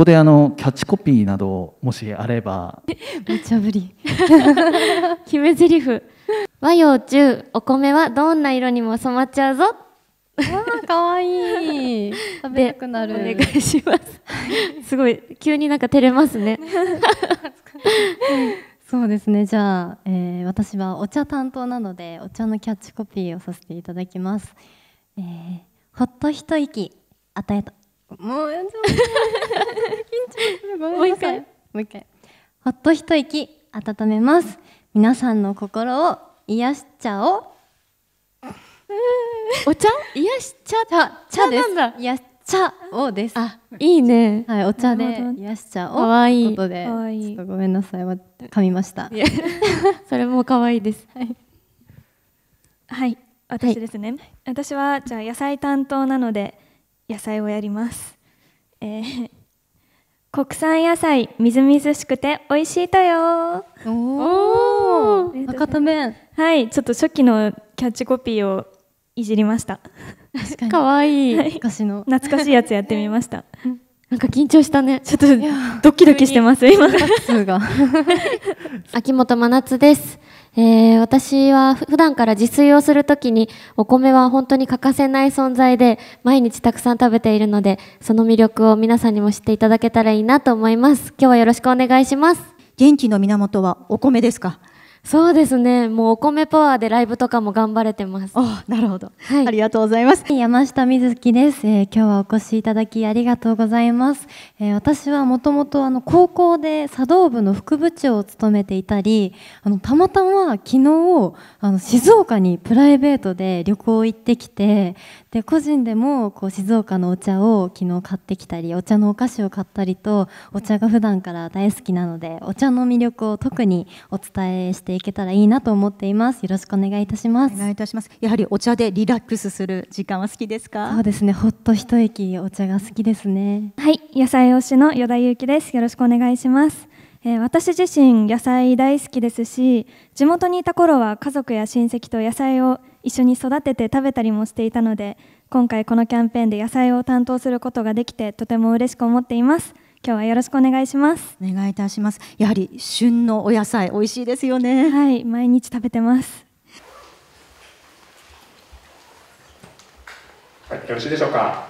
こであのキャッチコピーなどもしあればめちゃぶり 決め台詞和洋中お米はどんな色にも染まっちゃうぞわあ可愛い食べたくなるお願いします、すごい急になんか照れますね そうですねじゃあ、えー、私はお茶担当なのでお茶のキャッチコピーをさせていただきます、えー、ほっと一息与えたもう緊張するごめんなさいもう一回もう一回ほっと一息温めます皆さんの心を癒しちゃおうお茶癒し茶茶茶です癒し茶をですあいいねはいお茶で癒し茶をかわいいことでちょっとごめんなさい噛みました それも可愛いですはい、はい、私ですね、はい、私はじゃあ野菜担当なので野菜をやります、えー、国産野菜みずみずしくて美味しいとよおお赤ためはいちょっと初期のキャッチコピーをいじりましたかわいい、はい、昔の懐かしいやつやってみました、なんか緊張したねちょっとドキドキしてます今 秋元真夏ですえー、私は普段から自炊をするときにお米は本当に欠かせない存在で毎日たくさん食べているのでその魅力を皆さんにも知っていただけたらいいなと思います今日はよろしくお願いします元気の源はお米ですかそうですねもうお米パワーでライブとかも頑張れてますあなるほど、はい、ありがとうございます山下美月です、えー、今日はお越しいただきありがとうございます、えー、私はもともとあの高校で茶道部の副部長を務めていたりあのたまたま昨日あの静岡にプライベートで旅行行ってきてで個人でもこう静岡のお茶を昨日買ってきたりお茶のお菓子を買ったりとお茶が普段から大好きなのでお茶の魅力を特にお伝えしてしていけたらいいなと思っていますよろしくお願いいたしますお願いいたしますやはりお茶でリラックスする時間は好きですかそうですねほっと一息お茶が好きですねはい野菜推しの与田祐希ですよろしくお願いしますえ私自身野菜大好きですし地元にいた頃は家族や親戚と野菜を一緒に育てて食べたりもしていたので今回このキャンペーンで野菜を担当することができてとても嬉しく思っています今日はよろしくお願いしますお願いいたしますやはり旬のお野菜美味しいですよねはい毎日食べてますはいよろしいでしょうか